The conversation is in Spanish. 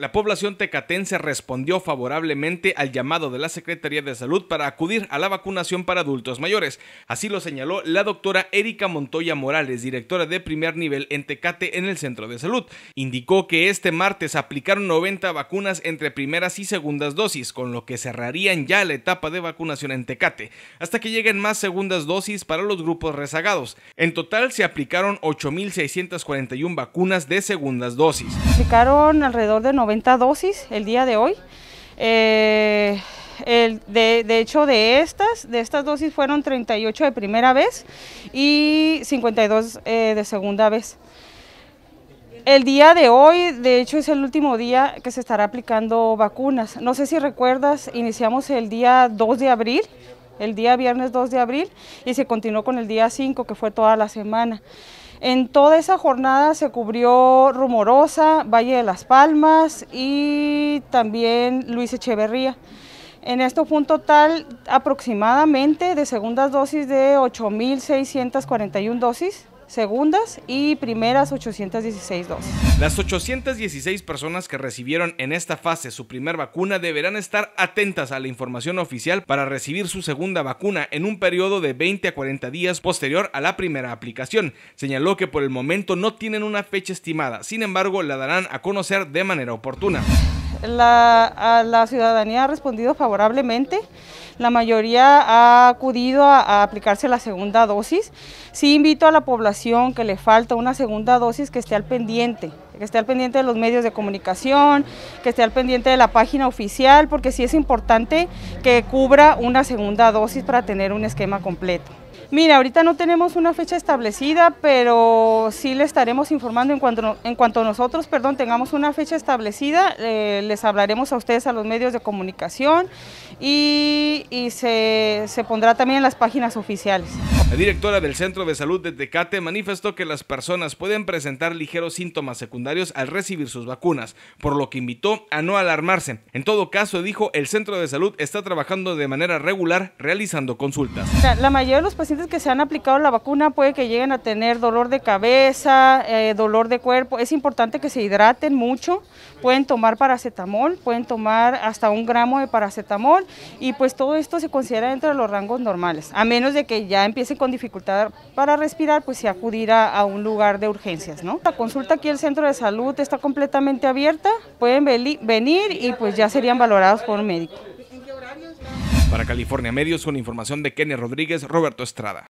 La población tecatense respondió favorablemente al llamado de la Secretaría de Salud para acudir a la vacunación para adultos mayores. Así lo señaló la doctora Erika Montoya Morales, directora de primer nivel en Tecate en el Centro de Salud. Indicó que este martes aplicaron 90 vacunas entre primeras y segundas dosis, con lo que cerrarían ya la etapa de vacunación en Tecate, hasta que lleguen más segundas dosis para los grupos rezagados. En total se aplicaron 8.641 vacunas de segundas dosis. Aplicaron alrededor de 90 dosis el día de hoy. Eh, el, de, hecho, de estas, de estas dosis fueron 38 de primera vez y 52 eh, de segunda vez. El día de hoy, de hecho, es el último día que se estará aplicando vacunas. No sé si recuerdas, iniciamos el día 2 de abril, el día viernes 2 de abril, y se continuó con el día 5, que fue toda la semana. En toda esa jornada se cubrió Rumorosa, Valle de las Palmas y también Luis Echeverría. En esto fue un total aproximadamente de segundas dosis de 8.641 dosis segundas y primeras 816 Las 816 personas que recibieron en esta fase su primera vacuna deberán estar atentas a la información oficial para recibir su segunda vacuna en un periodo de 20 a 40 días posterior a la primera aplicación. Señaló que por el momento no tienen una fecha estimada, sin embargo la darán a conocer de manera oportuna. La, ciudadanía ha respondido favorablemente. La mayoría ha acudido a, a, aplicarse la segunda dosis. Sí invito a la población que le falta una segunda dosis que esté al pendiente que esté al pendiente de los medios de comunicación, que esté al pendiente de la página oficial, porque sí es importante que cubra una segunda dosis para tener un esquema completo. Mira, ahorita no tenemos una fecha establecida, pero sí le estaremos informando en cuanto, nosotros perdón, tengamos una fecha establecida, eh, les hablaremos a ustedes a los medios de comunicación y, se pondrá también en las páginas oficiales. La directora del Centro de Salud de Tecate manifestó que las personas pueden presentar ligeros síntomas secundarios al recibir sus vacunas, por lo que invitó a no alarmarse. En todo caso, dijo, el Centro de Salud está trabajando de manera regular realizando consultas. La mayoría de los pacientes que se han aplicado la vacuna puede que lleguen a tener dolor de cabeza, eh, dolor de cuerpo. Es importante que se hidraten mucho, pueden tomar paracetamol, pueden tomar hasta un gramo de paracetamol y pues todo esto se considera dentro de los rangos normales, a menos de que ya empiece con dificultad para respirar, pues se acudirá a un lugar de urgencias. ¿no? La consulta aquí el centro de salud está completamente abierta, pueden venir y pues ya serían valorados por un médico. Para California Medios, con información de Kenny Rodríguez, Roberto Estrada.